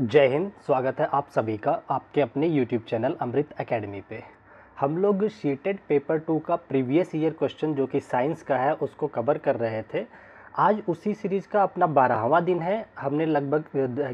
जय हिंद स्वागत है आप सभी का आपके अपने YouTube चैनल अमृत एकेडमी पे हम लोग शीटेड पेपर टू का प्रीवियस ईयर क्वेश्चन जो कि साइंस का है उसको कवर कर रहे थे आज उसी सीरीज़ का अपना बारहवा दिन है हमने लगभग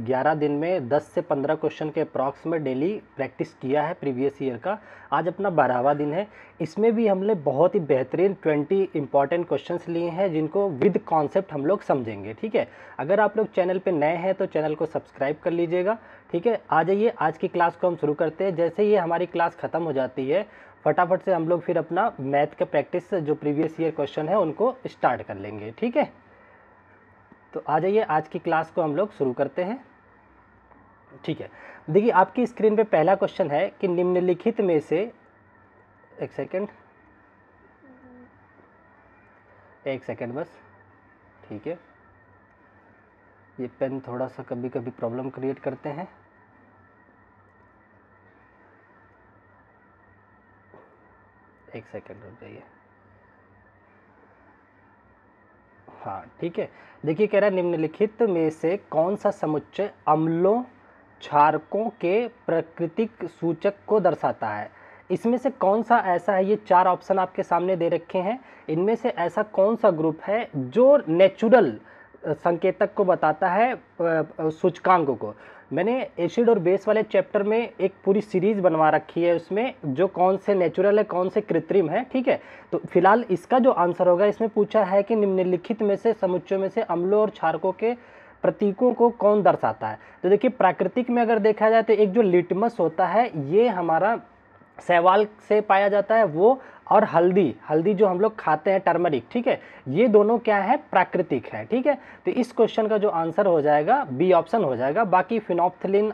ग्यारह दिन में दस से पंद्रह क्वेश्चन के अप्रॉक्स में डेली प्रैक्टिस किया है प्रीवियस ईयर का आज अपना बारहवा दिन है इसमें भी हमने बहुत ही बेहतरीन ट्वेंटी इंपॉर्टेंट क्वेश्चन लिए हैं जिनको विद कॉन्सेप्ट हम लोग समझेंगे ठीक है अगर आप लोग चैनल पर नए हैं तो चैनल को सब्सक्राइब कर लीजिएगा ठीक है आ जाइए आज की क्लास को हम शुरू करते हैं जैसे ही हमारी क्लास ख़त्म हो जाती है फटाफट से हम लोग फिर अपना मैथ का प्रैक्टिस जो प्रीवियस ईयर क्वेश्चन है उनको स्टार्ट कर लेंगे ठीक है तो आ जाइए आज की क्लास को हम लोग शुरू करते हैं ठीक है देखिए आपकी स्क्रीन पे पहला क्वेश्चन है कि निम्नलिखित में से एक सेकंड एक सेकंड बस ठीक है ये पेन थोड़ा सा कभी कभी प्रॉब्लम क्रिएट करते हैं एक सेकंड रुक जाइए हाँ ठीक है देखिए कह रहा है निम्नलिखित में से कौन सा समुच्चय अम्लों क्षारकों के प्राकृतिक सूचक को दर्शाता है इसमें से कौन सा ऐसा है ये चार ऑप्शन आपके सामने दे रखे हैं इनमें से ऐसा कौन सा ग्रुप है जो नेचुरल संकेतक को बताता है सूचकांक को मैंने एसिड और बेस वाले चैप्टर में एक पूरी सीरीज़ बनवा रखी है उसमें जो कौन से नेचुरल है कौन से कृत्रिम है ठीक है तो फिलहाल इसका जो आंसर होगा इसमें पूछा है कि निम्नलिखित में से समुच्चों में से अम्लों और क्षारकों के प्रतीकों को कौन दर्शाता है तो देखिए प्राकृतिक में अगर देखा जाए तो एक जो लिटमस होता है ये हमारा सहवाल से पाया जाता है वो और हल्दी हल्दी जो हम लोग खाते हैं टर्मरिक ठीक है ये दोनों क्या है प्राकृतिक है ठीक है तो इस क्वेश्चन का जो आंसर हो जाएगा बी ऑप्शन हो जाएगा बाकी फिनोप्थलिन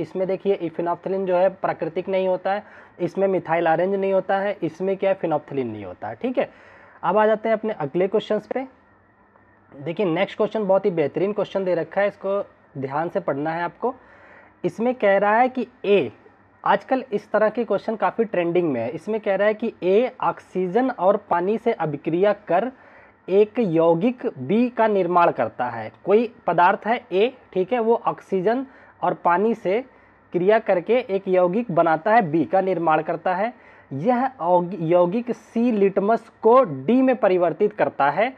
इसमें देखिए फिनॉप्थलिन जो है प्राकृतिक नहीं होता है इसमें मिथाइल आरेंज नहीं होता है इसमें क्या है फिनोप्थलिन नहीं होता है ठीक है अब आ जाते हैं अपने अगले क्वेश्चन पे देखिए नेक्स्ट क्वेश्चन बहुत ही बेहतरीन क्वेश्चन दे रखा है इसको ध्यान से पढ़ना है आपको इसमें कह रहा है कि ए आजकल इस तरह के क्वेश्चन काफ़ी ट्रेंडिंग में है इसमें कह रहा है कि ए ऑक्सीजन और पानी से अभिक्रिया कर एक यौगिक बी का निर्माण करता है कोई पदार्थ है ए ठीक है वो ऑक्सीजन और पानी से क्रिया करके एक यौगिक बनाता है बी का निर्माण करता है यह यौगिक सी लिटमस को डी में परिवर्तित करता है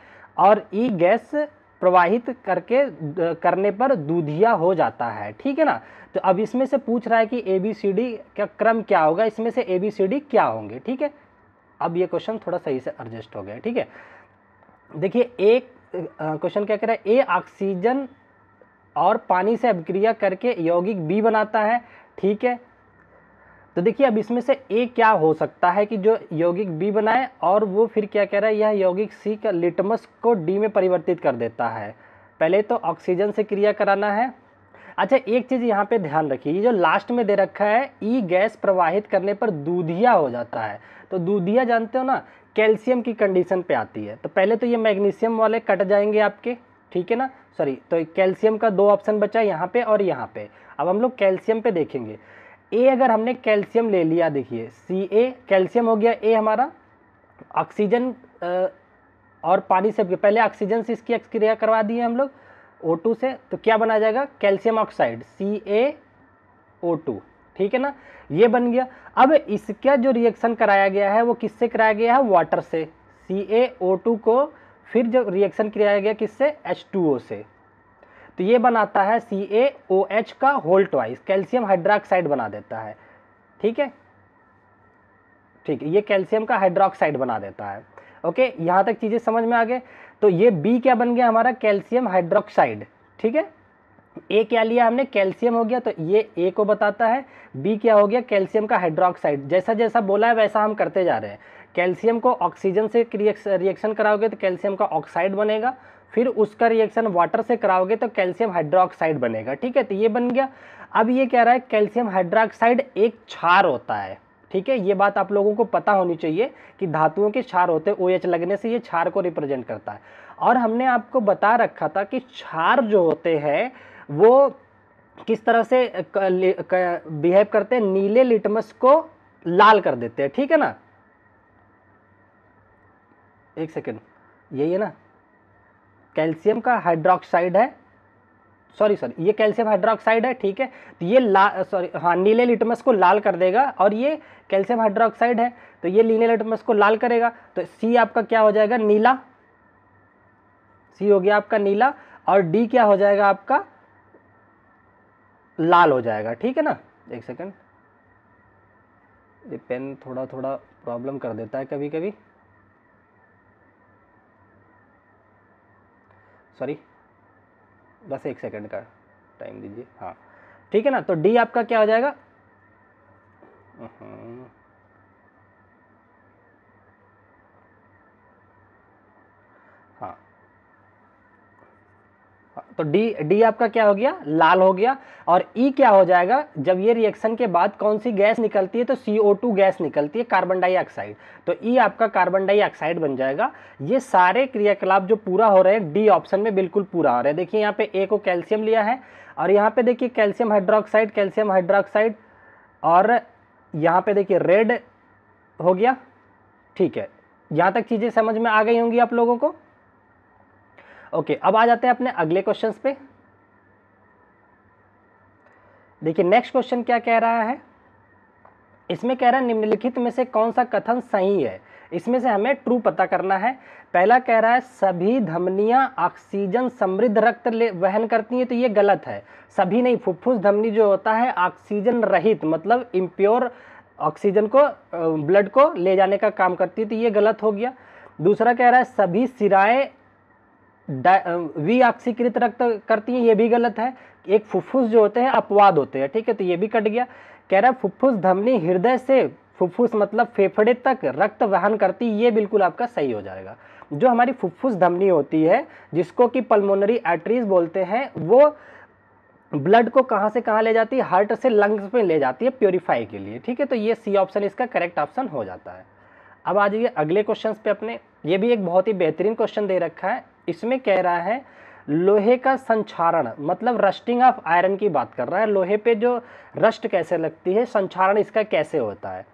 और ई e गैस प्रवाहित करके करने पर दूधिया हो जाता है ठीक है ना तो अब इसमें से पूछ रहा है कि ए बी सी डी का क्रम क्या होगा इसमें से ए बी सी डी क्या होंगे ठीक है अब ये क्वेश्चन थोड़ा सही से एडजस्ट हो गया ठीक है देखिए एक क्वेश्चन क्या कह रहा है ए ऑक्सीजन और पानी से अभिक्रिया करके यौगिक बी बनाता है ठीक है तो देखिए अब इसमें से ए क्या हो सकता है कि जो यौगिक बी बनाए और वो फिर क्या कह रहा है यह यौगिक सी का लिटमस को डी में परिवर्तित कर देता है पहले तो ऑक्सीजन से क्रिया कराना है अच्छा एक चीज़ यहाँ पे ध्यान रखिए ये जो लास्ट में दे रखा है ई e गैस प्रवाहित करने पर दूधिया हो जाता है तो दूधिया जानते हो ना कैल्शियम की कंडीशन पे आती है तो पहले तो ये मैग्नीशियम वाले कट जाएंगे आपके ठीक है ना सॉरी तो कैल्शियम का दो ऑप्शन बचा यहाँ पर और यहाँ पर अब हम लोग कैल्शियम पर देखेंगे ए अगर हमने कैल्शियम ले लिया देखिए सी ए कैल्शियम हो गया ए हमारा ऑक्सीजन और पानी से पहले ऑक्सीजन से इसकी क्रिया करवा दी है हम लोग ओ टू से तो क्या बना जाएगा calcium oxide C A O two ठीक है ना ये बन गया अब इसका जो रिएक्शन कराया गया है वो किससे कराया गया है वाटर से सी ए ओ टू को फिर जो रिएक्शन कराया गया किससे एच टू ओ से तो ये बनाता है सी ए ओ एच का होल ट्वाइस कैल्शियम हाइड्रोक्साइड बना देता है ठीक है ठीक है ये कैल्शियम का हाइड्रोक्साइड बना देता है ओके यहाँ तक चीज़ें समझ में आ गए तो ये बी क्या बन गया हमारा कैल्शियम हाइड्रोक्साइड ठीक है ए क्या लिया हमने कैल्शियम हो गया तो ये ए को बताता है बी क्या हो गया कैल्शियम का हाइड्रोक्साइड जैसा जैसा बोला है वैसा हम करते जा रहे हैं कैल्शियम को ऑक्सीजन से रिएक्शन कराओगे तो कैल्शियम का ऑक्साइड बनेगा फिर उसका रिएक्शन वाटर से कराओगे तो कैल्शियम हाइड्रोक्साइड बनेगा ठीक है तो ये बन गया अब ये कह रहा है कैल्शियम हाइड्रोक्साइड एक छार होता है ठीक है ये बात आप लोगों को पता होनी चाहिए कि धातुओं के क्षार होते ओ एच लगने से ये क्षार को रिप्रेजेंट करता है और हमने आपको बता रखा था कि क्षार जो होते हैं वो किस तरह से बिहेव करते हैं नीले लिटमस को लाल कर देते हैं ठीक है ना एक सेकेंड यही है ना कैल्शियम का हाइड्रोक्साइड है सॉरी सॉरी ये कैल्शियम हाइड्रोक्साइड है ठीक है तो ये ला सॉरी हाँ नीले लिटमस को लाल कर देगा और ये कैल्शियम हाइड्रोक्साइड है तो ये नीले लिटमस को लाल करेगा तो सी आपका क्या हो जाएगा नीला सी हो गया आपका नीला और डी क्या हो जाएगा आपका लाल हो जाएगा ठीक है ना एक सेकेंड ये पेन थोड़ा थोड़ा प्रॉब्लम कर देता है कभी कभी सॉरी बस एक सेकंड का टाइम दीजिए हाँ ठीक है ना तो डी आपका क्या हो जाएगा हम्म। तो डी डी आपका क्या हो गया लाल हो गया और ई e क्या हो जाएगा जब ये रिएक्शन के बाद कौन सी गैस निकलती है तो सी गैस निकलती है कार्बन डाइऑक्साइड तो ई e आपका कार्बन डाइऑक्साइड बन जाएगा ये सारे क्रियाकलाप जो पूरा हो रहे हैं डी ऑप्शन में बिल्कुल पूरा हो रहा है देखिए यहाँ पे ए को कैल्शियम लिया है और यहाँ पे देखिए कैल्शियम हाइड्रोक्साइड कैल्शियम हाइड्रोक्साइड और यहाँ पे देखिए रेड हो गया ठीक है यहाँ तक चीज़ें समझ में आ गई होंगी आप लोगों को ओके अब आ जाते हैं अपने अगले क्वेश्चन पे देखिए नेक्स्ट क्वेश्चन क्या कह रहा है इसमें कह रहा है निम्नलिखित में से कौन सा कथन सही है इसमें से हमें ट्रू पता करना है पहला कह रहा है सभी धमनियां ऑक्सीजन समृद्ध रक्त वहन करती हैं तो ये गलत है सभी नहीं फुफ्फुस धमनी जो होता है ऑक्सीजन रहित मतलब इम्प्योर ऑक्सीजन को ब्लड को ले जाने का काम करती है तो ये गलत हो गया दूसरा कह रहा है सभी सिराए विअक्सीकृत रक्त करती है ये भी गलत है एक फुफ्फुस जो होते हैं अपवाद होते हैं ठीक है तो ये भी कट गया कह रहा है फुफ्फुस धमनी हृदय से फुफ्फुस मतलब फेफड़े तक रक्त वहन करती ये बिल्कुल आपका सही हो जाएगा जो हमारी फुफ्फुस धमनी होती है जिसको कि पल्मोनरी एट्रीज बोलते हैं वो ब्लड को कहाँ से कहाँ ले जाती है हार्ट से लंग्स में ले जाती है प्योरीफाई के लिए ठीक है तो ये सी ऑप्शन इसका करेक्ट ऑप्शन हो जाता है अब आ जाइए अगले क्वेश्चन पे अपने ये भी एक बहुत ही बेहतरीन क्वेश्चन दे रखा है इसमें कह रहा है लोहे का संचारण मतलब रस्टिंग ऑफ आयरन की बात कर रहा है लोहे पे जो रस्ट कैसे लगती है संचारण इसका कैसे होता है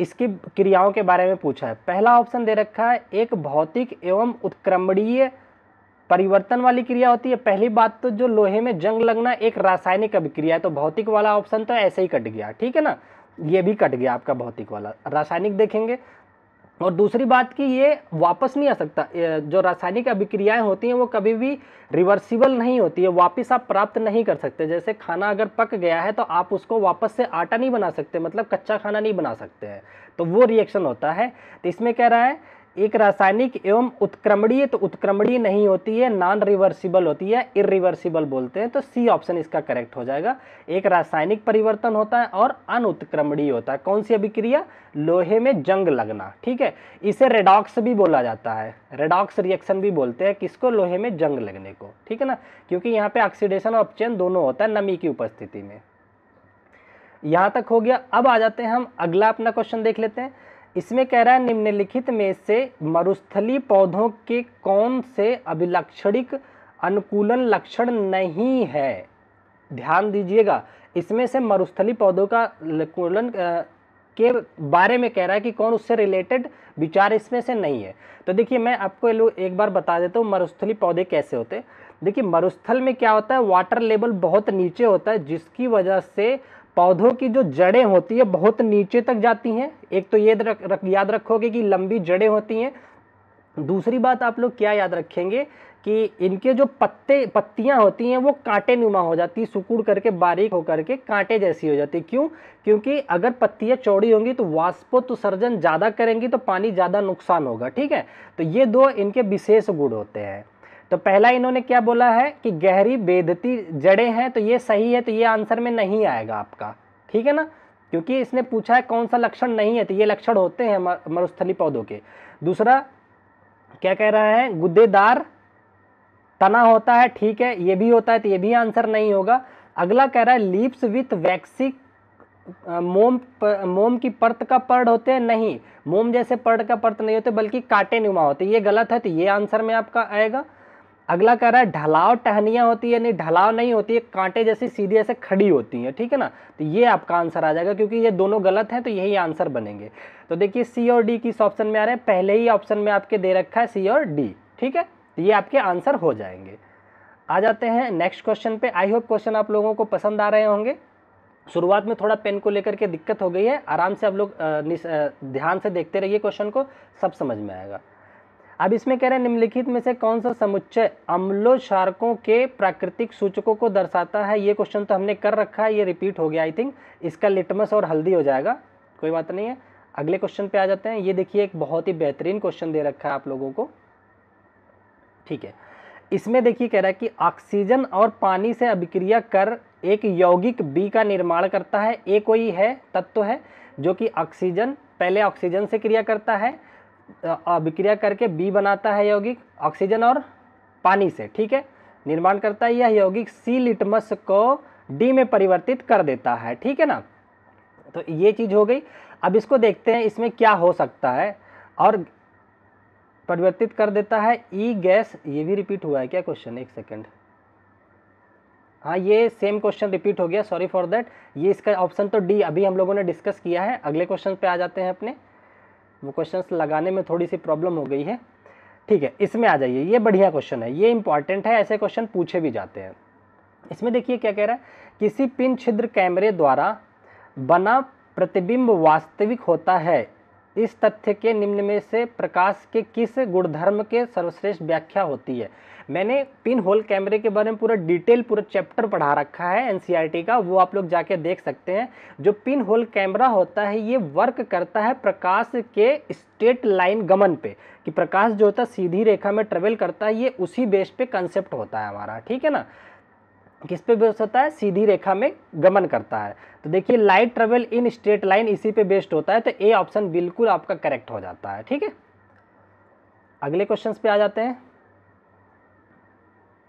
इसकी क्रियाओं के बारे में पूछा है पहला ऑप्शन दे रखा है एक भौतिक एवं उत्क्रमणीय परिवर्तन वाली क्रिया होती है पहली बात तो जो लोहे में जंग लगना एक रासायनिक अभिक्रिया है तो भौतिक वाला ऑप्शन तो ऐसे ही कट गया ठीक है ना ये भी कट गया आपका भौतिक वाला रासायनिक देखेंगे और दूसरी बात कि ये वापस नहीं आ सकता जो रासायनिक अभिक्रियाएं होती हैं वो कभी भी रिवर्सिबल नहीं होती है वापस आप प्राप्त नहीं कर सकते जैसे खाना अगर पक गया है तो आप उसको वापस से आटा नहीं बना सकते मतलब कच्चा खाना नहीं बना सकते हैं तो वो रिएक्शन होता है तो इसमें कह रहा है एक रासायनिक एवं उत्क्रमणीय तो उत्क्रमणीय नहीं होती है नॉन रिवर्सिबल होती है इरिवर्सिबल बोलते हैं तो सी ऑप्शन इसका करेक्ट हो जाएगा एक रासायनिक परिवर्तन होता है और अनुत्क्रमणीय होता है कौन सी अभिक्रिया लोहे में जंग लगना ठीक है इसे रेडॉक्स भी बोला जाता है रेडॉक्स रिएक्शन भी बोलते हैं किसको लोहे में जंग लगने को ठीक है ना क्योंकि यहाँ पे ऑक्सीडेशन और अपचयन दोनों होता है नमी की उपस्थिति में यहाँ तक हो गया अब आ जाते हैं हम अगला अपना क्वेश्चन देख लेते हैं इसमें कह रहा है निम्नलिखित में से मरुस्थली पौधों के कौन से अभिलक्षणिक अनुकूलन लक्षण नहीं है ध्यान दीजिएगा इसमें से मरुस्थली पौधों का अनुकूलन के बारे में कह रहा है कि कौन उससे रिलेटेड विचार इसमें से नहीं है तो देखिए मैं आपको एक बार बता देता हूँ मरुस्थली पौधे कैसे होते देखिए मरुस्थल में क्या होता है वाटर लेवल बहुत नीचे होता है जिसकी वजह से पौधों की जो जड़ें होती है बहुत नीचे तक जाती हैं एक तो ये रख, याद रखोगे कि लंबी जड़ें होती हैं दूसरी बात आप लोग क्या याद रखेंगे कि इनके जो पत्ते पत्तियां होती हैं वो कांटे नुमा हो जाती है सुकुड़ करके बारीक हो करके कांटे जैसी हो जाती है क्यों क्योंकि अगर पत्तियां चौड़ी होंगी तो वाष्पोत्सर्जन ज़्यादा करेंगी तो पानी ज़्यादा नुकसान होगा ठीक है तो ये दो इनके विशेष गुण होते हैं तो पहला इन्होंने क्या बोला है कि गहरी बेदती जड़ें हैं तो ये सही है तो ये आंसर में नहीं आएगा आपका ठीक है ना क्योंकि इसने पूछा है कौन सा लक्षण नहीं है तो ये लक्षण होते हैं मरुस्थली पौधों के दूसरा क्या कह रहा है गुद्देदार तना होता है ठीक है ये भी होता है तो ये भी आंसर नहीं होगा अगला कह रहा है लीप्स विथ वैक्सी मोम मोम की परत का पर्ड होते हैं नहीं मोम जैसे पर्ड का परत नहीं होते बल्कि काटे नुमा होते ये गलत है तो ये आंसर में आपका आएगा अगला कह रहा है ढलाव टहनियाँ होती है यानी ढलाव नहीं होती है कांटे जैसी सीधी ऐसे खड़ी होती हैं ठीक है ना तो ये आपका आंसर आ जाएगा क्योंकि ये दोनों गलत हैं तो यही आंसर बनेंगे तो देखिए सी और डी किस ऑप्शन में आ रहे हैं पहले ही ऑप्शन में आपके दे रखा है सी और डी ठीक है तो ये आपके आंसर हो जाएंगे आ जाते हैं नेक्स्ट क्वेश्चन पे आई होप क्वेश्चन आप लोगों को पसंद आ रहे होंगे शुरुआत में थोड़ा पेन को लेकर के दिक्कत हो गई है आराम से आप लोग ध्यान से देखते रहिए क्वेश्चन को सब समझ में आएगा अब इसमें कह रहे हैं निम्नलिखित में से कौन सा समुच्चय अम्लो क्षारकों के प्राकृतिक सूचकों को दर्शाता है ये क्वेश्चन तो हमने कर रखा है ये रिपीट हो गया आई थिंक इसका लिटमस और हल्दी हो जाएगा कोई बात नहीं है अगले क्वेश्चन पे आ जाते हैं ये देखिए एक बहुत ही बेहतरीन क्वेश्चन दे रखा है आप लोगों को ठीक है इसमें देखिए कह रहा है कि ऑक्सीजन और पानी से अभिक्रिया कर एक यौगिक बी का निर्माण करता है ए कोई है तत्व तो है जो कि ऑक्सीजन पहले ऑक्सीजन से क्रिया करता है अभिक्रिया करके बी बनाता है यौगिक ऑक्सीजन और पानी से ठीक है निर्माण करता है यह यौगिक सी लिटमस को डी में परिवर्तित कर देता है ठीक है ना तो ये चीज़ हो गई अब इसको देखते हैं इसमें क्या हो सकता है और परिवर्तित कर देता है ई e गैस ये भी रिपीट हुआ है क्या क्वेश्चन एक सेकंड हाँ ये सेम क्वेश्चन रिपीट हो गया सॉरी फॉर दैट ये इसका ऑप्शन तो डी अभी हम लोगों ने डिस्कस किया है अगले क्वेश्चन पे आ जाते हैं अपने वो क्वेश्चंस लगाने में थोड़ी सी प्रॉब्लम हो गई है ठीक है इसमें आ जाइए ये बढ़िया क्वेश्चन है ये इंपॉर्टेंट है ऐसे क्वेश्चन पूछे भी जाते हैं इसमें देखिए क्या कह रहा है किसी पिन छिद्र कैमरे द्वारा बना प्रतिबिंब वास्तविक होता है इस तथ्य के निम्न में से प्रकाश के किस गुणधर्म के सर्वश्रेष्ठ व्याख्या होती है मैंने पिन होल कैमरे के बारे में पूरा डिटेल पूरा चैप्टर पढ़ा रखा है एनसीईआरटी e का वो आप लोग जाके देख सकते हैं जो पिन होल कैमरा होता है ये वर्क करता है प्रकाश के स्ट्रेट लाइन गमन पे कि प्रकाश जो होता है सीधी रेखा में ट्रेवल करता है ये उसी बेस पे कंसेप्ट होता है हमारा ठीक है ना किस पे बेस्ड होता है सीधी रेखा में गमन करता है तो देखिए light travel in straight line इसी पे बेस्ड होता है तो ए ऑप्शन बिल्कुल आपका करेक्ट हो जाता है ठीक है अगले क्वेश्चंस पे आ जाते हैं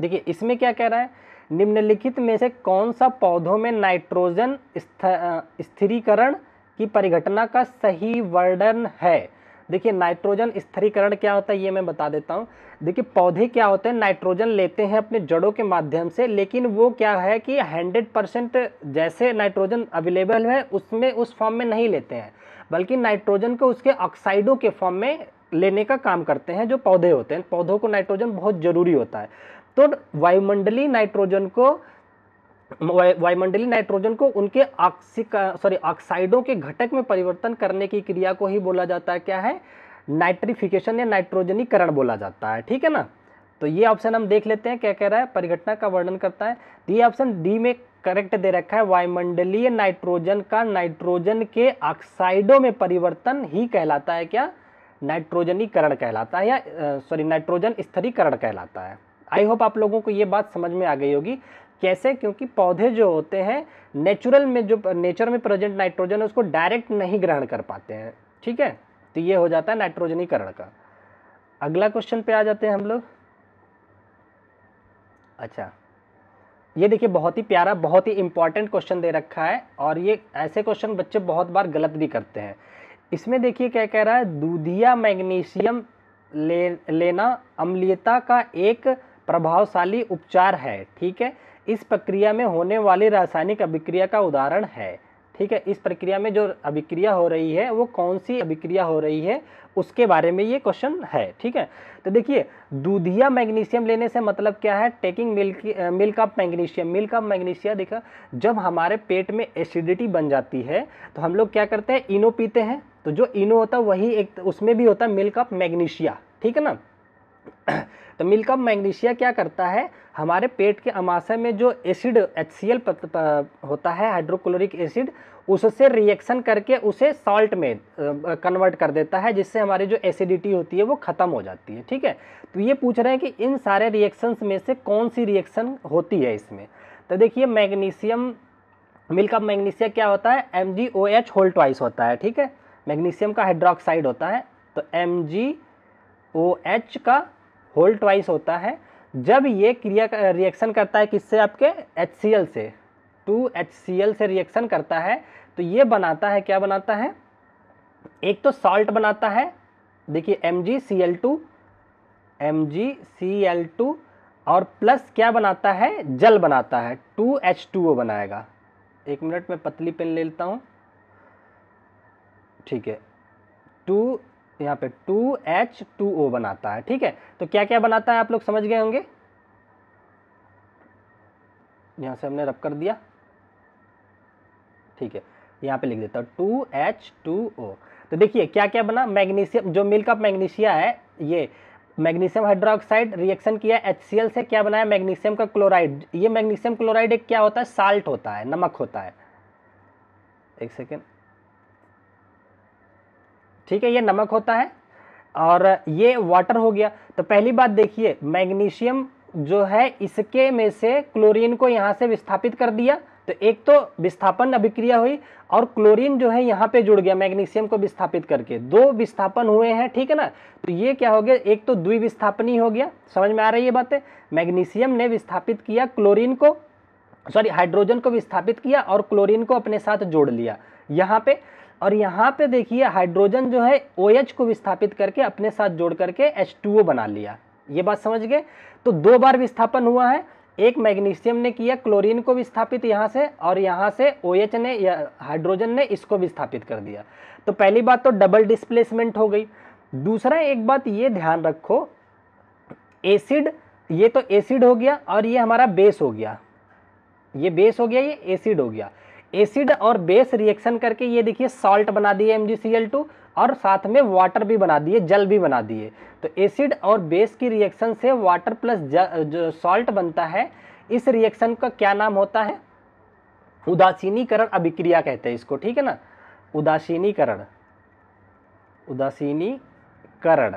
देखिए इसमें क्या कह रहा है निम्नलिखित में से कौन सा पौधों में नाइट्रोजन स्थिरीकरण की परिघटना का सही वर्णन है देखिए नाइट्रोजन स्थिरीकरण क्या होता है ये मैं बता देता हूँ देखिए पौधे क्या होते हैं नाइट्रोजन लेते हैं अपने जड़ों के माध्यम से लेकिन वो क्या है कि हंड्रेड परसेंट जैसे नाइट्रोजन अवेलेबल है उसमें उस फॉर्म में नहीं लेते हैं बल्कि नाइट्रोजन को उसके ऑक्साइडों के फॉर्म में लेने का काम करते हैं जो पौधे होते हैं पौधों को नाइट्रोजन बहुत ज़रूरी होता है तो वायुमंडली नाइट्रोजन को वायुमंडलीय नाइट्रोजन को उनके ऑक्सिक सॉरी ऑक्साइडों के घटक में परिवर्तन करने की क्रिया को ही बोला जाता है क्या है नाइट्रिफिकेशन या नाइट्रोजनीकरण बोला जाता है ठीक है ना तो ये ऑप्शन हम देख लेते हैं क्या कह रहा है परिघटना का वर्णन करता है तो ये ऑप्शन डी में करेक्ट दे रखा है वायुमंडलीय नाइट्रोजन का नाइट्रोजन के ऑक्साइडों में परिवर्तन ही कहलाता है क्या नाइट्रोजनीकरण कहलाता है या सॉरी नाइट्रोजन स्तरीकरण कहलाता है आई होप आप लोगों को ये बात समझ में आ गई होगी कैसे क्योंकि पौधे जो होते हैं नेचुरल में जो नेचर में प्रेजेंट नाइट्रोजन है उसको डायरेक्ट नहीं ग्रहण कर पाते हैं ठीक है तो ये हो जाता है नाइट्रोजनीकरण का अगला क्वेश्चन पे आ जाते हैं हम लोग अच्छा ये देखिए बहुत ही प्यारा बहुत ही इंपॉर्टेंट क्वेश्चन दे रखा है और ये ऐसे क्वेश्चन बच्चे बहुत बार गलत भी करते हैं इसमें देखिए क्या कह रहा है दूधिया मैग्नीशियम ले लेना अम्लीयता का एक प्रभावशाली उपचार है ठीक है इस प्रक्रिया में होने वाली रासायनिक अभिक्रिया का उदाहरण है ठीक है इस प्रक्रिया में जो अभिक्रिया हो रही है वो कौन सी अभिक्रिया हो रही है उसके बारे में ये क्वेश्चन है ठीक है तो देखिए दूधिया मैग्नीशियम लेने से मतलब क्या है taking milk milk of magnesium milk of magnesia देखा जब हमारे पेट में एसिडिटी बन जाती है तो हम लोग क्या करते हैं इनो पीते हैं तो जो इनो होता है वही एक उसमें भी होता है मिल्क ऑफ मैग्नीशिया ठीक है ना तो मिल्का मैग्नीशिया क्या करता है हमारे पेट के अमाशय में जो एसिड एच होता है हाइड्रोक्लोरिक एसिड उससे रिएक्शन करके उसे सॉल्ट में कन्वर्ट कर देता है जिससे हमारी जो एसिडिटी होती है वो ख़त्म हो जाती है ठीक है तो ये पूछ रहे हैं कि इन सारे रिएक्शंस में से कौन सी रिएक्शन होती है इसमें तो देखिए मैग्नीशियम मिल्क ऑफ मैग्नीशिया क्या होता है M G O H whole twice होता है ठीक है मैग्नीशियम का हाइड्रोक्साइड होता है तो एम जी ओ एच का होल ट्वाइस होता है जब ये क्रिया रिएक्शन करता है किससे आपके एच से टू एच से रिएक्शन करता है तो ये बनाता है क्या बनाता है एक तो सॉल्ट बनाता है देखिए M G C L two M G C L two और प्लस क्या बनाता है जल बनाता है टू एच टू ओ बनाएगा एक मिनट में पतली पेन ले लेता हूँ ठीक है टू तो यहाँ पे टू एच टू ओ बनाता है ठीक है तो क्या क्या बनाता है आप लोग समझ गए होंगे यहाँ से हमने रब कर दिया ठीक है यहाँ पे लिख देता हूँ टू एच टू ओ तो देखिए क्या क्या बना मैग्नीशियम जो मिल्क ऑफ मैग्नीशिया है ये मैग्नीशियम हाइड्रोक्साइड रिएक्शन किया एच से क्या बनाया मैग्नीशियम का क्लोराइड ये मैग्नीशियम क्लोराइड एक क्या होता है साल्ट होता है नमक होता है एक सेकेंड ठीक है ये नमक होता है और ये वाटर हो गया तो पहली बात देखिए मैग्नीशियम जो है इसके में से क्लोरीन को यहाँ से विस्थापित कर दिया तो एक तो विस्थापन अभिक्रिया हुई और क्लोरीन जो है यहाँ पे जुड़ गया मैग्नीशियम को विस्थापित करके दो विस्थापन हुए हैं ठीक है ना तो ये क्या हो गया एक तो द्विविस्थापनी हो गया समझ में आ रही है बातें मैग्नीशियम ने विस्थापित किया क्लोरीन को सॉरी हाइड्रोजन को विस्थापित किया और क्लोरीन को अपने साथ जोड़ लिया यहाँ पे और यहाँ पे देखिए हाइड्रोजन जो है ओ OH को विस्थापित करके अपने साथ जोड़ करके एच बना लिया ये बात समझ गए तो दो बार विस्थापन हुआ है एक मैग्नीशियम ने किया क्लोरीन को विस्थापित यहाँ से और यहाँ से ओ OH ने या हाइड्रोजन ने इसको विस्थापित कर दिया तो पहली बात तो डबल डिस्प्लेसमेंट हो गई दूसरा एक बात ये ध्यान रखो एसिड ये तो एसिड हो गया और ये हमारा बेस हो गया ये बेस हो गया ये एसिड हो गया एसिड और बेस रिएक्शन करके ये देखिए सॉल्ट बना दिए एम और साथ में वाटर भी बना दिए जल भी बना दिए तो एसिड और बेस की रिएक्शन से वाटर प्लस जो सॉल्ट बनता है इस रिएक्शन का क्या नाम होता है उदासीनीकरण अभिक्रिया कहते हैं इसको ठीक है ना उदासीनीकरण उदासीनीकरण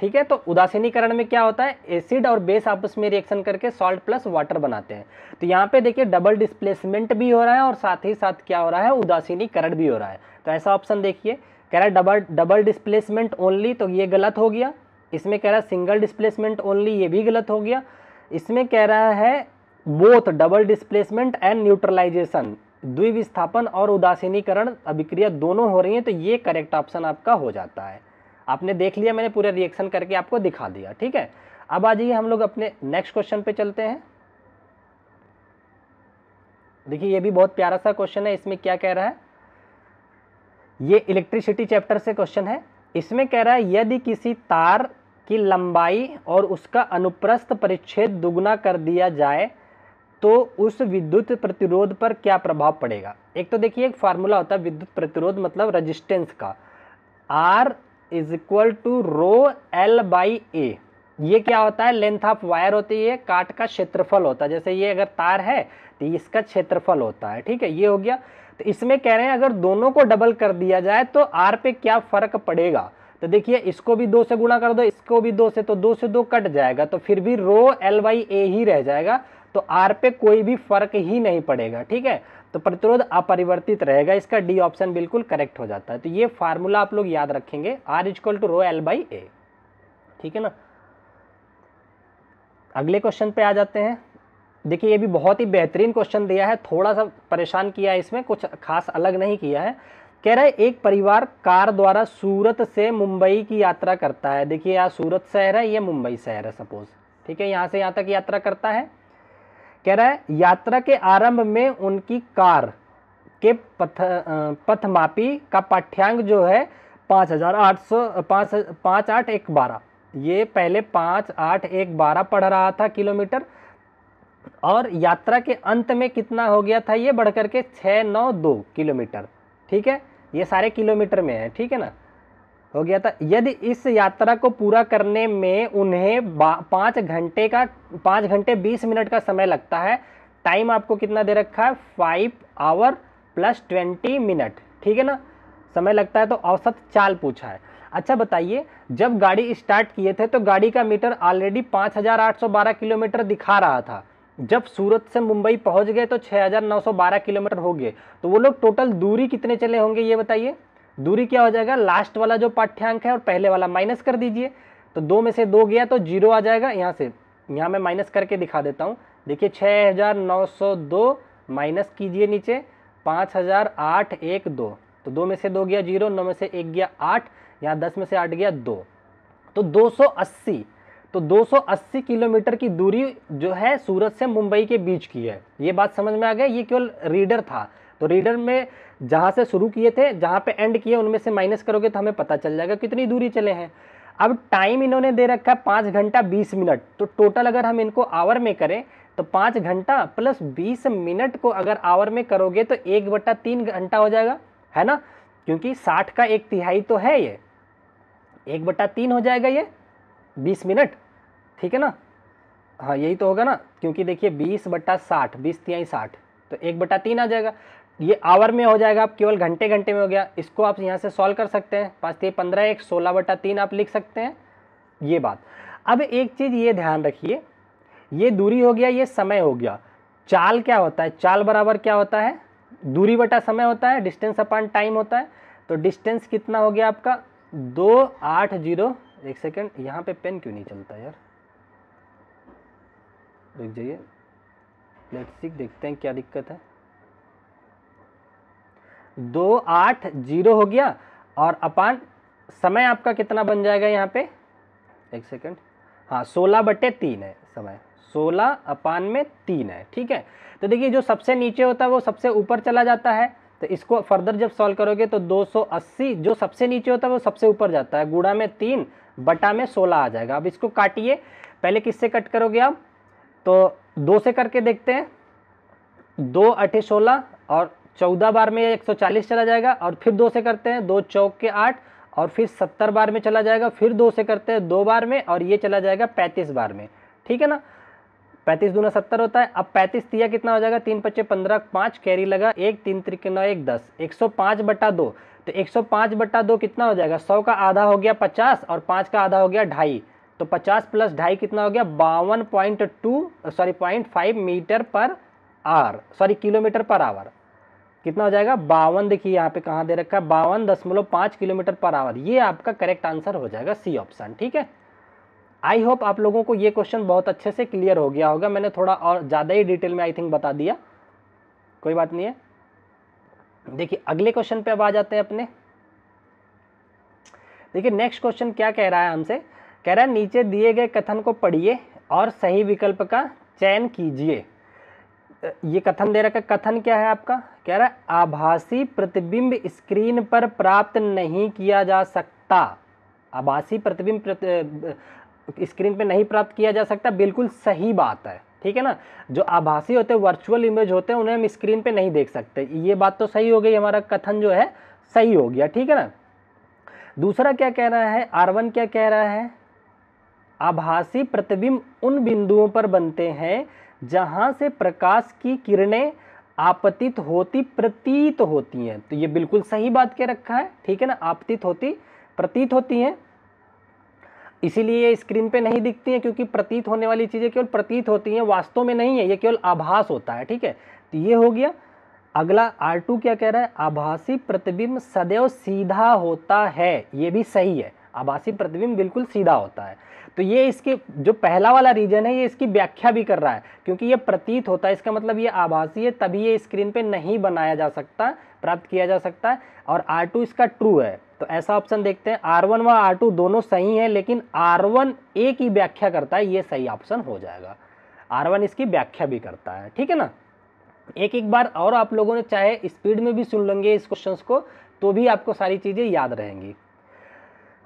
ठीक है तो उदासीनीकरण में क्या होता है एसिड और बेस आपस में रिएक्शन करके सॉल्ट प्लस वाटर बनाते हैं तो यहाँ पे देखिए डबल डिस्प्लेसमेंट भी हो रहा है और साथ ही साथ क्या हो रहा है उदासीनीकरण भी हो रहा है तो ऐसा ऑप्शन देखिए कह रहा है डबल डबल डिस्प्लेसमेंट ओनली तो ये गलत हो गया इसमें कह रहा है सिंगल डिस्प्लेसमेंट ओनली ये भी गलत हो गया इसमें कह रहा है both double displacement and neutralisation द्विविस्थापन और उदासीनीकरण अभिक्रिया दोनों हो रही है तो ये करेक्ट ऑप्शन आपका हो जाता है आपने देख लिया मैंने पूरा रिएक्शन करके आपको दिखा दिया ठीक है अब आ जाइए हम लोग अपने नेक्स्ट क्वेश्चन पे चलते हैं देखिए ये भी बहुत प्यारा सा क्वेश्चन है इसमें क्या कह रहा है ये इलेक्ट्रिसिटी चैप्टर से क्वेश्चन है इसमें कह रहा है यदि किसी तार की लंबाई और उसका अनुप्रस्थ परिच्छेद दुगुना कर दिया जाए तो उस विद्युत प्रतिरोध पर क्या प्रभाव पड़ेगा एक तो देखिए एक फार्मूला होता है विद्युत प्रतिरोध मतलब रेजिस्टेंस का R is equal to rho L by A ये क्या होता है लेंथ ऑफ वायर होती है काट का क्षेत्रफल होता है जैसे ये अगर तार है तो इसका क्षेत्रफल होता है ठीक है ये हो गया तो इसमें कह रहे हैं अगर दोनों को डबल कर दिया जाए तो आर पे क्या फ़र्क पड़ेगा तो देखिए इसको भी दो से गुणा कर दो इसको भी दो से तो दो से दो कट जाएगा तो फिर भी रो एल बाई ए ही रह जाएगा तो आर पे कोई भी फर्क ही नहीं पड़ेगा ठीक है तो प्रतिरोध अपरिवर्तित रहेगा इसका डी ऑप्शन बिल्कुल करेक्ट हो जाता है तो ये फार्मूला आप लोग याद रखेंगे R is equal to rho L by A ठीक है ना अगले क्वेश्चन पे आ जाते हैं देखिए ये भी बहुत ही बेहतरीन क्वेश्चन दिया है थोड़ा सा परेशान किया है इसमें कुछ खास अलग नहीं किया है कह रहा है एक परिवार कार द्वारा सूरत से मुंबई की यात्रा करता है देखिए यहाँ सूरत शहर है ये मुंबई शहर है सपोज ठीक है यहाँ से यहाँ तक यात्रा करता है कह रहा है यात्रा के आरंभ में उनकी कार के पथ पथमापी का पाठ्यांक जो है पाँच हज़ार आठ सौ पाँच पाँच आठ एक बारह ये पहले पाँच आठ एक बारह पढ़ रहा था किलोमीटर और यात्रा के अंत में कितना हो गया था ये बढ़कर के छः नौ दो किलोमीटर ठीक है ये सारे किलोमीटर में है ठीक है ना हो गया था यदि इस यात्रा को पूरा करने में उन्हें पाँच घंटे का पाँच घंटे बीस मिनट का समय लगता है टाइम आपको कितना दे रखा है five hour plus twenty minute ठीक है ना समय लगता है तो औसत चाल पूछा है अच्छा बताइए जब गाड़ी स्टार्ट किए थे तो गाड़ी का मीटर ऑलरेडी 5,812 किलोमीटर दिखा रहा था जब सूरत से मुंबई पहुंच गए तो 6,912 किलोमीटर हो गए तो वो लोग टोटल दूरी कितने चले होंगे ये बताइए दूरी क्या हो जाएगा लास्ट वाला जो पाठ्यांक है और पहले वाला माइनस कर दीजिए तो दो में से दो गया तो जीरो आ जाएगा यहाँ से यहाँ मैं माइनस करके दिखा देता हूँ देखिए छः हज़ार नौ सौ दो माइनस कीजिए नीचे पाँच हज़ार आठ एक दो तो दो में से दो गया जीरो नौ में से एक गया आठ यहाँ दस में से आठ गया दो तो दो सौ अस्सी तो 280 किलोमीटर की दूरी जो है सूरत से मुंबई के बीच की है ये बात समझ में आ गया ये केवल रीडर था तो रीडर में जहाँ से शुरू किए थे जहाँ पे एंड किए उनमें से माइनस करोगे तो हमें पता चल जाएगा कितनी दूरी चले हैं अब टाइम इन्होंने दे रखा है पाँच घंटा बीस मिनट तो टोटल अगर हम इनको आवर में करें तो पाँच घंटा प्लस बीस मिनट को अगर आवर में करोगे तो एक बट्टा तीन घंटा हो जाएगा है ना क्योंकि साठ का एक तिहाई तो है ये एक बट्टा तीन हो जाएगा ये बीस मिनट ठीक है ना हाँ यही तो होगा ना क्योंकि देखिए बीस बट्टा साठ बीस तिहाई साठ तो एक बट्टा तीन आ जाएगा ये आवर में हो जाएगा आप केवल घंटे घंटे में हो गया इसको आप यहाँ से सॉल्व कर सकते हैं पाँच तीन पंद्रह एक सोलह बटा तीन आप लिख सकते हैं ये बात अब एक चीज़ ये ध्यान रखिए ये दूरी हो गया ये समय हो गया चाल क्या होता है चाल बराबर क्या होता है दूरी बटा समय होता है डिस्टेंस अपॉन टाइम होता है तो डिस्टेंस कितना हो गया आपका दो आठ जीरो एक सेकेंड यहाँ पे पेन क्यों नहीं चलता यार देख जाइए लेट्स देखते हैं क्या दिक्कत है दो आठ जीरो हो गया और अपान समय आपका कितना बन जाएगा यहाँ पे एक सेकंड हाँ सोलह बटे तीन है समय सोलह अपान में तीन है ठीक है तो देखिए जो सबसे नीचे होता है वो सबसे ऊपर चला जाता है तो इसको फर्दर जब सॉल्व करोगे तो 280 जो सबसे नीचे होता है वो सबसे ऊपर जाता है गुड़ा में तीन बटा में सोलह आ जाएगा अब इसको काटिए पहले किससे कट करोगे आप तो दो से करके देखते हैं दो अठे सोलह और चौदह बार में एक सौ चालीस चला जाएगा और फिर दो से करते हैं दो चौक के आठ और फिर सत्तर बार में चला जाएगा फिर दो से करते हैं दो बार में और ये चला जाएगा पैंतीस बार में ठीक है ना पैंतीस दूना सत्तर होता है अब पैंतीस तिया कितना हो जाएगा तीन पच्चे पंद्रह पाँच कैरी लगा एक तीन नौ एक दस एक सौ पाँच बटा दो तो एक सौ पाँच बटा दो कितना हो जाएगा सौ का आधा हो गया पचास और पाँच का आधा हो गया ढाई तो पचास प्लस ढाई कितना हो गया बावन point two sorry point five metre per hour sorry kilometre per hour कितना हो जाएगा बावन देखिए यहाँ पे कहाँ दे रखा है बावन दशमलव पाँच किलोमीटर पर आवर ये आपका करेक्ट आंसर हो जाएगा सी ऑप्शन ठीक है आई होप आप लोगों को ये क्वेश्चन बहुत अच्छे से क्लियर हो गया होगा मैंने थोड़ा और ज़्यादा ही डिटेल में आई थिंक बता दिया कोई बात नहीं है देखिए अगले क्वेश्चन पे अब आ जाते हैं अपने देखिए नेक्स्ट क्वेश्चन क्या कह रहा है हमसे कह रहा है नीचे दिए गए कथन को पढ़िए और सही विकल्प का चयन कीजिए ये कथन दे रखा कथन क्या है आपका कह रहा है आभासी प्रतिबिंब स्क्रीन पर प्राप्त नहीं किया जा सकता आभासी प्रतिबिंब प्रति, स्क्रीन पे नहीं प्राप्त किया जा सकता बिल्कुल सही बात है ठीक है ना जो आभासी होते हैं वर्चुअल इमेज होते हैं उन्हें हम स्क्रीन पे नहीं देख सकते ये बात तो सही हो गई हमारा कथन जो है सही हो गया ठीक है ना दूसरा क्या कह रहा है वन क्या कह रहा है आभासी प्रतिबिंब उन बिंदुओं पर बनते हैं जहाँ से प्रकाश की किरणें आपतित होती प्रतीत होती हैं तो ये बिल्कुल सही बात कह रखा है ठीक है ना आपतित होती प्रतीत होती हैं इसीलिए ये स्क्रीन पे नहीं दिखती हैं क्योंकि प्रतीत होने वाली चीज़ें केवल प्रतीत होती हैं वास्तव में नहीं है ये केवल आभास होता है ठीक है तो ये हो गया अगला आर टू क्या कह रहा है आभासी प्रतिबिंब सदैव सीधा होता है ये भी सही है आभासी प्रतिबिंब बिल्कुल सीधा होता है तो ये इसके जो पहला वाला रीजन है ये इसकी व्याख्या भी कर रहा है क्योंकि ये प्रतीत होता है इसका मतलब ये आभासी है तभी ये स्क्रीन पे नहीं बनाया जा सकता प्राप्त किया जा सकता है और आर टू इसका ट्रू है तो ऐसा ऑप्शन देखते हैं आर वन व आर टू दोनों सही है लेकिन आर वन ए की व्याख्या करता है ये सही ऑप्शन हो जाएगा आर वन इसकी व्याख्या भी करता है ठीक है ना एक एक बार और आप लोगों ने चाहे स्पीड में भी सुन लेंगे इस क्वेश्चन को तो भी आपको सारी चीज़ें याद रहेंगी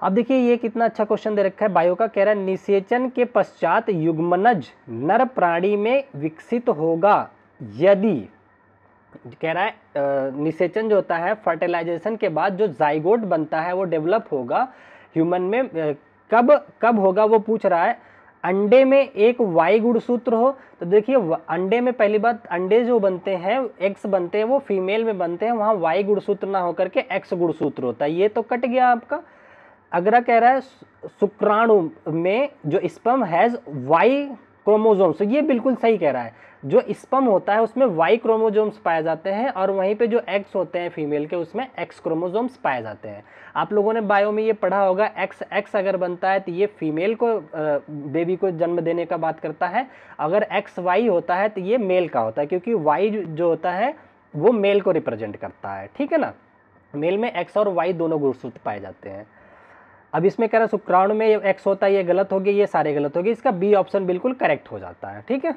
अब देखिए ये कितना अच्छा क्वेश्चन दे रखा है बायो का कह रहा है निषेचन के पश्चात युग्मनज नर प्राणी में विकसित होगा यदि कह रहा है निषेचन जो होता है फर्टिलाइजेशन के बाद जो जाइगोट बनता है वो डेवलप होगा ह्यूमन में कब कब होगा वो पूछ रहा है अंडे में एक वाई गुणसूत्र हो तो देखिए अंडे में पहली बात अंडे जो बनते हैं एक्स बनते हैं वो फीमेल में बनते हैं वहाँ वाई गुणसूत्र ना होकर के एक्स गुणसूत्र होता है ये तो कट गया आपका अगरा कह रहा है शुक्राणु में जो स्पम हैज़ वाई क्रोमोजोम्स ये बिल्कुल सही कह रहा है जो स्पम होता है उसमें वाई क्रोमोजोम्स पाए जाते हैं और वहीं पे जो एक्स होते हैं फीमेल के उसमें एक्स क्रोमोजोम्स पाए जाते हैं आप लोगों ने बायो में ये पढ़ा होगा एक्स एक्स अगर बनता है तो ये फीमेल को बेबी को जन्म देने का बात करता है अगर एक्स वाई होता है तो ये मेल का होता है क्योंकि वाई जो होता है वो मेल को रिप्रेजेंट करता है ठीक है ना मेल में एक्स और वाई दोनों गुणसूत्र पाए जाते हैं अब इसमें कह रहा शुक्राणु में एक्स होता है ये गलत हो गया ये सारे गलत हो गए इसका बी ऑप्शन बिल्कुल करेक्ट हो जाता है ठीक है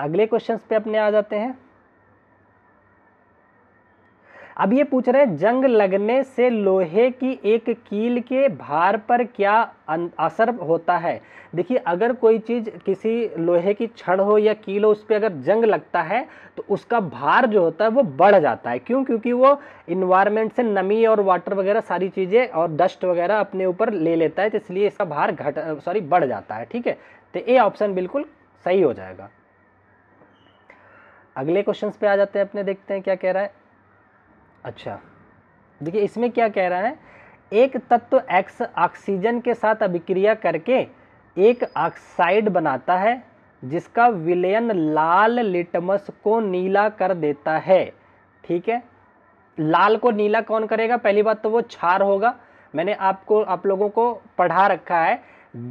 अगले क्वेश्चन पे अपने आ जाते हैं अब ये पूछ रहे हैं जंग लगने से लोहे की एक कील के भार पर क्या असर होता है देखिए अगर कोई चीज़ किसी लोहे की छड़ हो या कील हो उस पर अगर जंग लगता है तो उसका भार जो होता है वो बढ़ जाता है क्यों क्योंकि वो इन्वायरमेंट से नमी और वाटर वगैरह सारी चीज़ें और डस्ट वगैरह अपने ऊपर ले लेता है तो इसलिए इसका भार घट सॉरी बढ़ जाता है ठीक है तो ये ऑप्शन बिल्कुल सही हो जाएगा अगले क्वेश्चन पे आ जाते हैं अपने देखते हैं क्या कह रहा है अच्छा देखिए इसमें क्या कह रहा है एक तत्व एक्स ऑक्सीजन के साथ अभिक्रिया करके एक ऑक्साइड बनाता है जिसका विलयन लाल लिटमस को नीला कर देता है ठीक है लाल को नीला कौन करेगा पहली बात तो वो छार होगा मैंने आपको आप लोगों को पढ़ा रखा है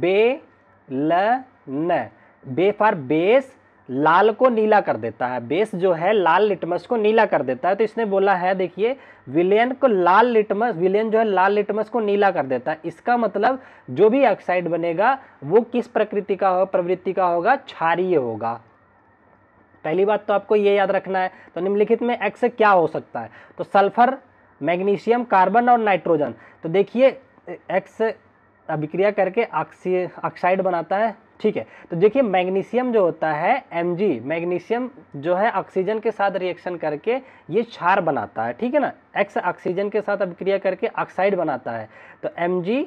बे ल न बे फॉर बेस लाल को नीला कर देता है बेस जो है लाल लिटमस को नीला कर देता है तो इसने बोला है देखिए विलियन को लाल लिटमस विलियन जो है लाल लिटमस को नीला कर देता है इसका मतलब जो भी ऑक्साइड बनेगा वो किस प्रकृति का होगा प्रवृत्ति का होगा क्षारीय होगा पहली बात तो आपको ये याद रखना है तो निम्नलिखित में एक्स क्या हो सकता है तो सल्फर मैग्नीशियम कार्बन और नाइट्रोजन तो देखिए एक्स अभिक्रिया करके ऑक्सी ऑक्साइड बनाता है ठीक है तो देखिए मैग्नीशियम जो होता है एम मैग्नीशियम जो है ऑक्सीजन के साथ रिएक्शन करके ये क्षार बनाता है ठीक है ना एक्स ऑक्सीजन के साथ अभिक्रिया करके ऑक्साइड बनाता है तो एम जी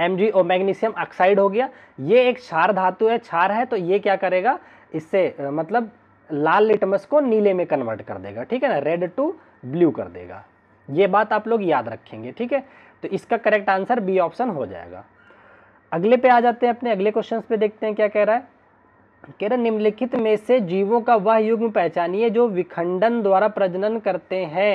एम जी और मैग्नीशियम ऑक्साइड हो गया ये एक क्षार धातु है क्षार है तो ये क्या करेगा इससे मतलब लाल लिटमस को नीले में कन्वर्ट कर देगा ठीक है ना रेड टू ब्लू कर देगा ये बात आप लोग याद रखेंगे ठीक है तो इसका करेक्ट आंसर बी ऑप्शन हो जाएगा अगले पे आ जाते हैं अपने अगले क्वेश्चन पे देखते हैं क्या कह रहा है कह रहा निम्नलिखित में से जीवों का वह युग्म पहचानिए जो विखंडन द्वारा प्रजनन करते हैं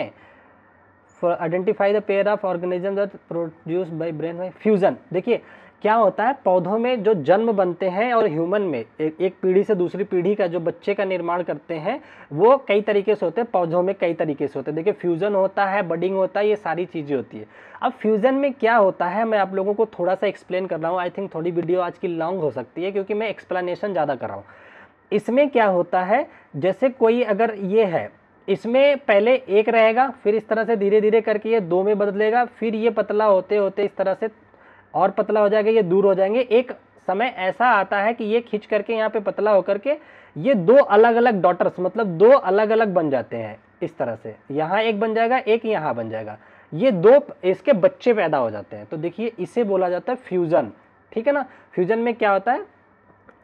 for identify the pair of organism that produce by brain fusion देखिए क्या होता है पौधों में जो जन्म बनते हैं और ह्यूमन में एक एक पीढ़ी से दूसरी पीढ़ी का जो बच्चे का निर्माण करते हैं वो कई तरीके से होते हैं पौधों में कई तरीके से होते हैं देखिए फ्यूज़न होता है बडिंग होता है ये सारी चीज़ें होती है अब फ्यूज़न में क्या होता है मैं आप लोगों को थोड़ा सा एक्सप्लेन कर रहा हूँ आई थिंक थोड़ी वीडियो आज की लॉन्ग हो सकती है क्योंकि मैं एक्सप्लानशन ज़्यादा कर रहा हूँ इसमें क्या होता है जैसे कोई अगर ये है इसमें पहले एक रहेगा फिर इस तरह से धीरे धीरे करके ये दो में बदलेगा फिर ये पतला होते होते इस तरह से और पतला हो जाएगा ये दूर हो जाएंगे एक समय ऐसा आता है कि ये खींच करके यहाँ पे पतला होकर के ये दो अलग अलग डॉटर्स मतलब दो अलग अलग बन जाते हैं इस तरह से यहाँ एक बन जाएगा एक यहाँ बन जाएगा ये दो इसके बच्चे पैदा हो जाते हैं तो देखिए इसे बोला जाता है फ्यूज़न ठीक है ना फ्यूज़न में क्या होता है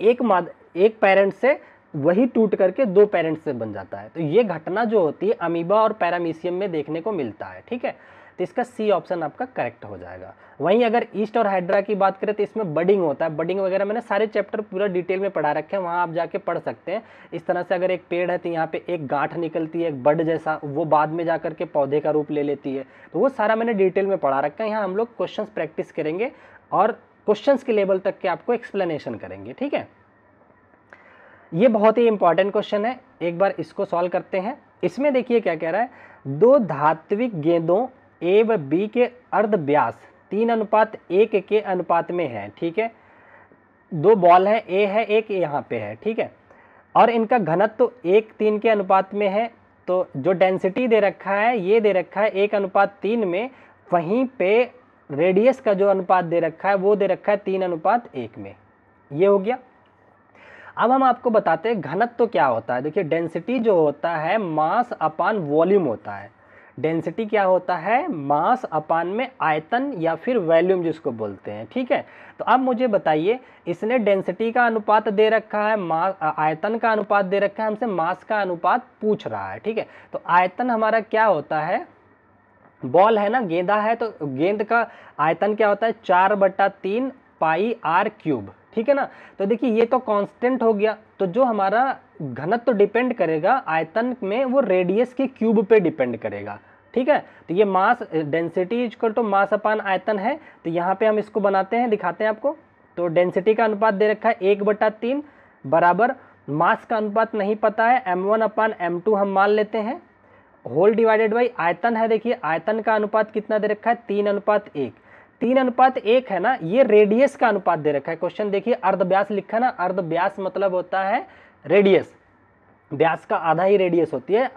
एक माद एक पेरेंट से वही टूट करके दो पेरेंट्स से बन जाता है तो ये घटना जो होती है अमीबा और पैरामीशियम में देखने को मिलता है ठीक है तो इसका सी ऑप्शन आपका करेक्ट हो जाएगा वहीं अगर ईस्ट और हाइड्रा की बात करें तो इसमें बडिंग होता है बडिंग वगैरह मैंने सारे चैप्टर पूरा डिटेल में पढ़ा रखे हैं वहाँ आप जाके पढ़ सकते हैं इस तरह से अगर एक पेड़ है तो यहाँ पे एक गांठ निकलती है एक बड जैसा वो बाद में जा करके पौधे का रूप ले लेती है तो वो सारा मैंने डिटेल में पढ़ा रखा है यहाँ हम लोग क्वेश्चन प्रैक्टिस करेंगे और क्वेश्चन के लेवल तक के आपको एक्सप्लेनेशन करेंगे ठीक है ये बहुत ही इंपॉर्टेंट क्वेश्चन है एक बार इसको सॉल्व करते हैं इसमें देखिए क्या कह रहा है दो धात्विक गेंदों ए व बी के अर्ध व्यास तीन अनुपात एक के अनुपात में है ठीक है दो बॉल है ए है एक यहाँ पे है ठीक है और इनका घनत्व तो एक तीन के अनुपात में है तो जो डेंसिटी दे रखा है ये दे रखा है एक अनुपात तीन में वहीं पे रेडियस का जो अनुपात दे रखा है वो दे रखा है तीन अनुपात एक में ये हो गया अब हम आपको बताते हैं घनत्व तो क्या होता है देखिए डेंसिटी जो होता है मास अपान वॉल्यूम होता है डेंसिटी क्या होता है मास अपान में आयतन या फिर वैल्यूम जिसको बोलते हैं ठीक है तो अब मुझे बताइए इसने डेंसिटी का अनुपात दे रखा है मास आयतन का अनुपात दे रखा है हमसे मास का अनुपात पूछ रहा है ठीक है तो आयतन हमारा क्या होता है बॉल है ना गेंदा है तो गेंद का आयतन क्या होता है चार बट्टा तीन पाई आर क्यूब ठीक है ना तो देखिए ये तो कांस्टेंट हो गया तो जो हमारा घनत्व तो डिपेंड करेगा आयतन में वो रेडियस के क्यूब पे डिपेंड करेगा ठीक है तो ये मास डेंसिटी कर तो मास अपान आयतन है तो यहाँ पे हम इसको बनाते हैं दिखाते हैं आपको तो डेंसिटी का अनुपात दे रखा है एक बटा तीन बराबर मास का अनुपात नहीं पता है M one upon M two हम मान लेते हैं होल डिवाइडेड बाई आयतन है देखिए आयतन का अनुपात कितना दे रखा है तीन अनुपात एक तीन अनुपात एक है ना ये रेडियस का अनुपात दे रखा है क्वेश्चन देखिए अर्धव्यास लिखा ना अर्धव्यास मतलब होता है रेडियस व्यास का आधा ही रेडियस होती है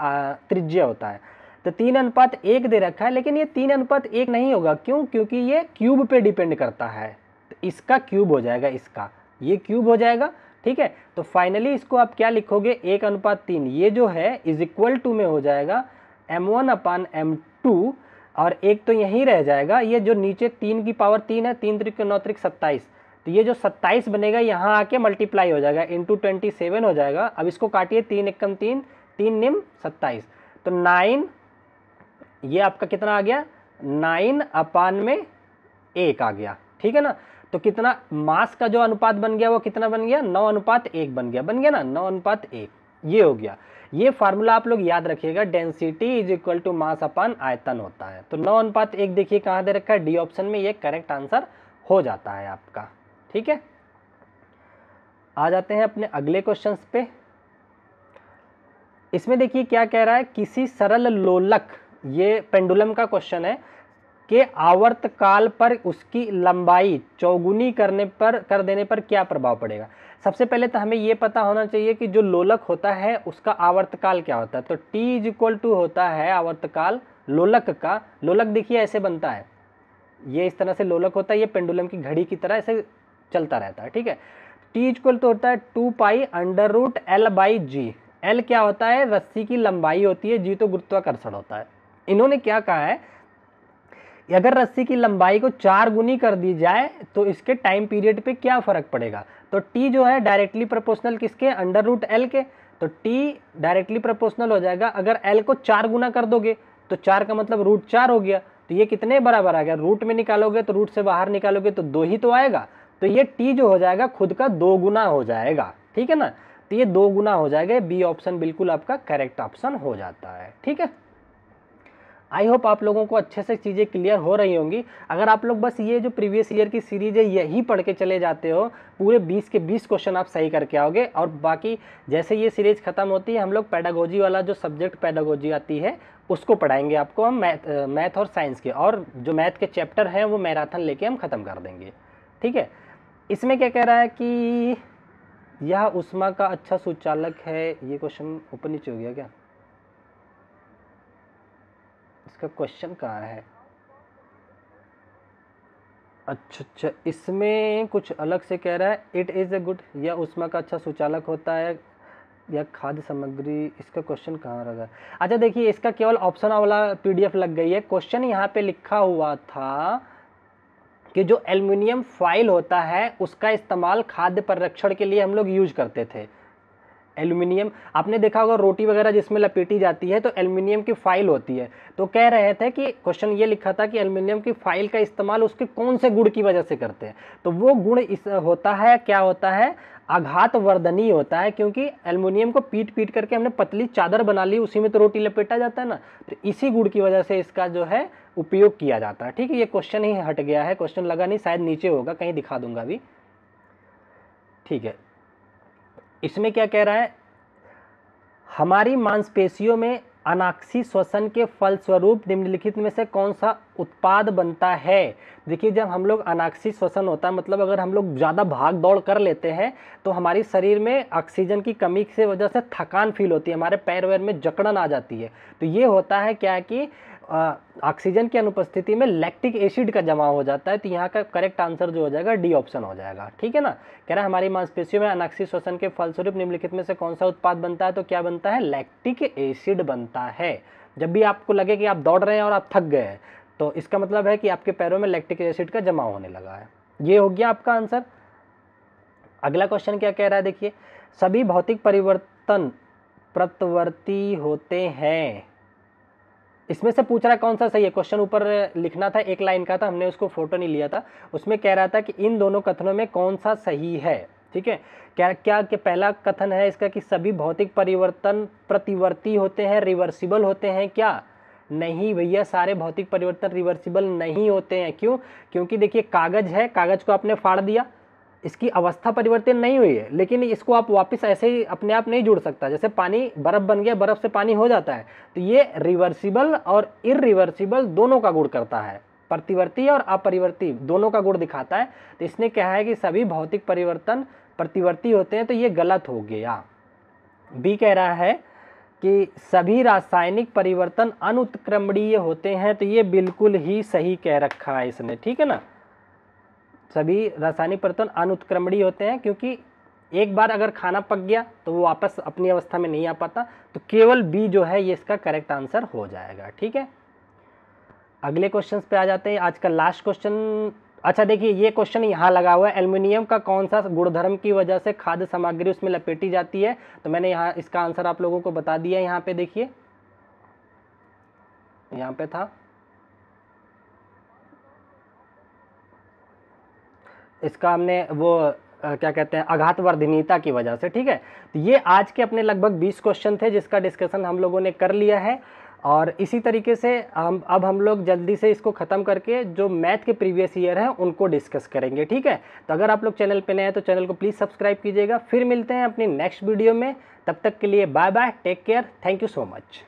त्रिज्या होता है तो तीन अनुपात एक दे रखा है लेकिन ये तीन अनुपात एक नहीं होगा क्यों क्योंकि ये क्यूब पे डिपेंड करता है तो इसका क्यूब हो जाएगा इसका ये क्यूब हो जाएगा ठीक है तो फाइनली इसको आप क्या लिखोगे एक अनुपात तीन ये जो है इज इक्वल टू में हो जाएगा M one upon M two और एक तो यहीं रह जाएगा ये जो नीचे तीन की पावर तीन है तीन त्रिक नौ त्रिक सत्ताईस तो ये जो सत्ताईस बनेगा यहाँ आके मल्टीप्लाई हो जाएगा इंटू ट्वेंटी सेवन हो जाएगा अब इसको काटिए तीन एकम तीन तीन निम सत्ताईस तो नाइन ये आपका कितना आ गया नाइन अपान में एक आ गया ठीक है ना तो कितना मास का जो अनुपात बन गया वो कितना बन गया नौ अनुपात एक बन गया बन गया ना नौ अनुपात एक ये हो गया ये फार्मूला आप लोग याद रखिएगा density is equal to mass upon आयतन होता है तो नौ अनुपात एक देखिए कहाँ दे रखा है डी ऑप्शन में ये करेक्ट आंसर हो जाता है आपका ठीक है आ जाते हैं अपने अगले क्वेश्चन पे इसमें देखिए क्या कह रहा है किसी सरल लोलक ये पेंडुलम का क्वेश्चन है के आवर्त काल पर उसकी लंबाई चौगुनी करने पर कर देने पर क्या प्रभाव पड़ेगा सबसे पहले तो हमें ये पता होना चाहिए कि जो लोलक होता है उसका आवर्तकाल क्या होता है तो टी इज इक्वल टू होता है आवर्तकाल लोलक का लोलक देखिए ऐसे बनता है ये इस तरह से लोलक होता है ये पेंडुलम की घड़ी की तरह ऐसे चलता रहता है ठीक है टी इक्वल तो होता है two pi under root L by G L क्या होता है रस्सी की लंबाई होती है जी तो गुरुत्वाकर्षण होता है इन्होंने क्या कहा है अगर रस्सी की लंबाई को चार गुनी कर दी जाए तो इसके टाइम पीरियड पे क्या फ़र्क पड़ेगा तो टी जो है डायरेक्टली प्रोपोर्शनल किसके अंडर रूट एल के तो टी डायरेक्टली प्रोपोर्शनल हो जाएगा अगर एल को चार गुना कर दोगे तो चार का मतलब रूट चार हो गया तो ये कितने बराबर आ गया रूट में निकालोगे तो रूट से बाहर निकालोगे तो दो ही तो आएगा तो ये टी जो हो जाएगा खुद का दो गुना हो जाएगा ठीक है ना तो ये दो गुना हो जाएगा बी ऑप्शन बिल्कुल आपका करेक्ट ऑप्शन हो जाता है ठीक है आई होप आप लोगों को अच्छे से चीज़ें क्लियर हो रही होंगी अगर आप लोग बस ये जो प्रीवियस ईयर की सीरीज़ है यही पढ़ के चले जाते हो पूरे 20 के 20 क्वेश्चन आप सही करके आओगे और बाकी जैसे ये सीरीज़ ख़त्म होती है हम लोग पैडागोजी वाला जो सब्जेक्ट पैडागोजी आती है उसको पढ़ाएंगे आपको हम मैथ मैथ और साइंस के और जो मैथ के चैप्टर हैं वो मैराथन लेके हम ख़त्म कर देंगे ठीक है इसमें क्या कह रहा है कि यह उषमा का अच्छा सुचालक है ये क्वेश्चन ऊपर नीचे हो गया क्या इसका क्वेश्चन कहाँ है अच्छा अच्छा इसमें कुछ अलग से कह रहा है इट इज़ ए गुड या उसमें का अच्छा सुचालक होता है या खाद्य सामग्री इसका क्वेश्चन कहाँ है अच्छा देखिए इसका केवल ऑप्शन वाला पीडीएफ लग गई है क्वेश्चन यहाँ पे लिखा हुआ था कि जो एल्युमिनियम फाइल होता है उसका इस्तेमाल खाद्य परिरक्षण के लिए हम लोग यूज करते थे एल्यूमिनियम आपने देखा होगा रोटी वगैरह जिसमें लपेटी जाती है तो एल्यूमिनियम की फाइल होती है तो कह रहे थे कि क्वेश्चन ये लिखा था कि एल्यूमिनियम की फाइल का इस्तेमाल उसके कौन से गुण की वजह से करते हैं तो वो गुण इस होता है क्या होता है आघात वर्धनी होता है क्योंकि एल्युमिनियम को पीट पीट करके हमने पतली चादर बना ली उसी में तो रोटी लपेटा जाता है ना तो इसी गुड़ की वजह से इसका जो है उपयोग किया जाता है ठीक है ये क्वेश्चन ही हट गया है क्वेश्चन लगा नहीं शायद नीचे होगा कहीं दिखा दूंगा अभी ठीक है इसमें क्या कह रहा है हमारी मांसपेशियों में अनाक्षी श्वसन के फलस्वरूप निम्नलिखित में से कौन सा उत्पाद बनता है देखिए जब हम लोग अनाक्षी श्वसन होता है मतलब अगर हम लोग ज़्यादा भाग दौड़ कर लेते हैं तो हमारे शरीर में ऑक्सीजन की कमी से वजह से थकान फील होती है हमारे पैर वैर में जकड़न आ जाती है तो ये होता है क्या कि ऑक्सीजन की अनुपस्थिति में लैक्टिक एसिड का जमा हो जाता है तो यहाँ का करेक्ट आंसर जो हो जाएगा डी ऑप्शन हो जाएगा ठीक है ना कह रहा है हमारी मांसपेशियों में अनाक्षी श्वसन के फलस्वरूप निम्नलिखित में से कौन सा उत्पाद बनता है तो क्या बनता है लैक्टिक एसिड बनता है जब भी आपको लगे कि आप दौड़ रहे हैं और आप थक गए हैं तो इसका मतलब है कि आपके पैरों में लैक्टिक एसिड का जमा होने लगा है ये हो गया आपका आंसर अगला क्वेश्चन क्या कह रहा है देखिए सभी भौतिक परिवर्तन प्रतवर्ती होते हैं इसमें से पूछ रहा है कौन सा सही है क्वेश्चन ऊपर लिखना था एक लाइन का था हमने उसको फोटो नहीं लिया था उसमें कह रहा था कि इन दोनों कथनों में कौन सा सही है ठीक है क्या क्या के पहला कथन है इसका कि सभी भौतिक परिवर्तन प्रतिवर्ती होते हैं रिवर्सिबल होते हैं क्या नहीं भैया सारे भौतिक परिवर्तन रिवर्सिबल नहीं होते हैं क्यों क्योंकि देखिए कागज़ है कागज़ को आपने फाड़ दिया इसकी अवस्था परिवर्तन नहीं हुई है लेकिन इसको आप वापस ऐसे ही अपने आप नहीं जुड़ सकता जैसे पानी बर्फ़ बन गया बर्फ़ से पानी हो जाता है तो ये रिवर्सिबल और इरिवर्सिबल दोनों का गुण करता है प्रतिवर्ती और अपरिवर्ती दोनों का गुण दिखाता है तो इसने कहा है कि सभी भौतिक परिवर्तन प्रतिवर्ती होते हैं तो ये गलत हो गया बी कह रहा है कि सभी रासायनिक परिवर्तन अनुत्क्रमणीय होते हैं तो ये बिल्कुल ही सही कह रखा है इसने ठीक है ना सभी रासायनिक परिवर्तन अनुत्क्रमणीय होते हैं क्योंकि एक बार अगर खाना पक गया तो वो वापस अपनी अवस्था में नहीं आ पाता तो केवल बी जो है ये इसका करेक्ट आंसर हो जाएगा ठीक है अगले क्वेश्चन पे आ जाते हैं आज का लास्ट क्वेश्चन अच्छा देखिए ये क्वेश्चन यहाँ लगा हुआ है एल्युमिनियम का कौन सा गुणधर्म की वजह से खाद्य सामग्री उसमें लपेटी जाती है तो मैंने यहाँ इसका आंसर आप लोगों को बता दिया यहाँ पे देखिए यहाँ पे था इसका हमने वो आ, क्या कहते हैं आघातवर्धनीयता की वजह से ठीक है तो ये आज के अपने लगभग 20 क्वेश्चन थे जिसका डिस्कशन हम लोगों ने कर लिया है और इसी तरीके से हम अब हम लोग जल्दी से इसको ख़त्म करके जो मैथ के प्रीवियस ईयर हैं उनको डिस्कस करेंगे ठीक है तो अगर आप लोग चैनल पे नए हैं तो चैनल को प्लीज़ सब्सक्राइब कीजिएगा फिर मिलते हैं अपनी नेक्स्ट वीडियो में तब तक के लिए bye bye take care thank you so much